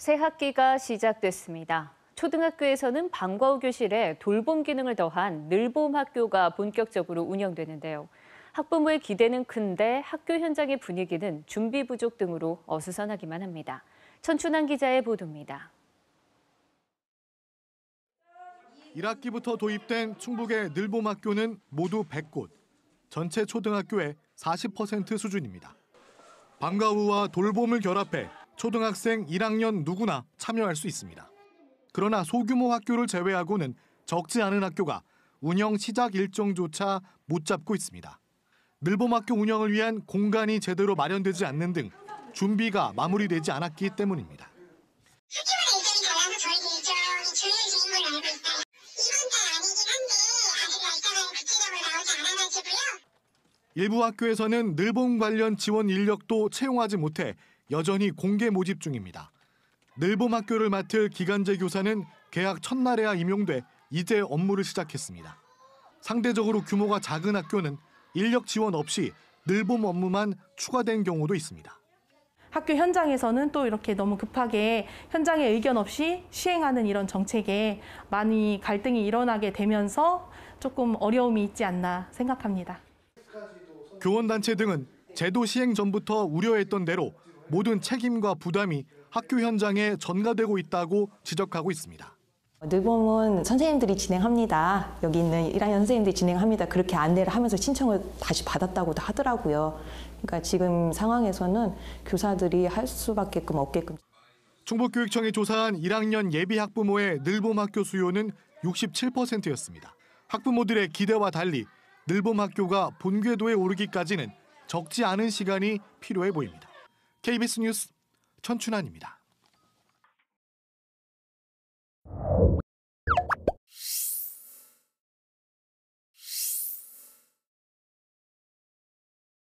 새 학기가 시작됐습니다. 초등학교에서는 방과 후 교실에 돌봄 기능을 더한 늘봄 학교가 본격적으로 운영되는데요. 학부모의 기대는 큰데 학교 현장의 분위기는 준비 부족 등으로 어수선하기만 합니다. 천춘한 기자의 보도입니다. 1학기부터 도입된 충북의 늘봄 학교는 모두 100곳, 전체 초등학교의 40% 수준입니다. 방과 후와 돌봄을 결합해 초등학생 1학년 누구나 참여할 수 있습니다. 그러나 소규모 학교를 제외하고는 적지 않은 학교가 운영 시작 일정조차 못 잡고 있습니다. 늘봄학교 운영을 위한 공간이 제대로 마련되지 않는 등 준비가 마무리되지 않았기 때문입니다. 일부 학교에서는 늘봄 관련 지원 인력도 채용하지 못해 여전히 공개 모집 중입니다. 늘봄학교를 맡을 기간제 교사는 개학 첫날에야 임용돼 이제 업무를 시작했습니다. 상대적으로 규모가 작은 학교는 인력 지원 없이 늘봄 업무만 추가된 경우도 있습니다. 학교 현장에서는 또 이렇게 너무 급하게 현장의 의견 없이 시행하는 이런 정책에 많이 갈등이 일어나게 되면서 조금 어려움이 있지 않나 생각합니다. 교원단체 등은 제도 시행 전부터 우려했던 대로 모든 책임과 부담이 학교 현장에 전가되고 있다고 지적하고 있습니다. 늘봄은 선생님들이 진행합니다. 여기 있는 1학년 선생님들이 진행합니다. 그렇게 안내를 하면서 신청을 다시 받았다고 하더라고요. 그러니까 지금 상황에서는 교사들이 할수밖에 없게끔. 충북교육청이 조사한 1학년 예비 학부모의 늘봄 학교 수요는 67%였습니다. 학부모들의 기대와 달리 늘봄 학교가 본궤도에 오르기까지는 적지 않은 시간이 필요해 보입니다. KBS 뉴스 천춘환입니다.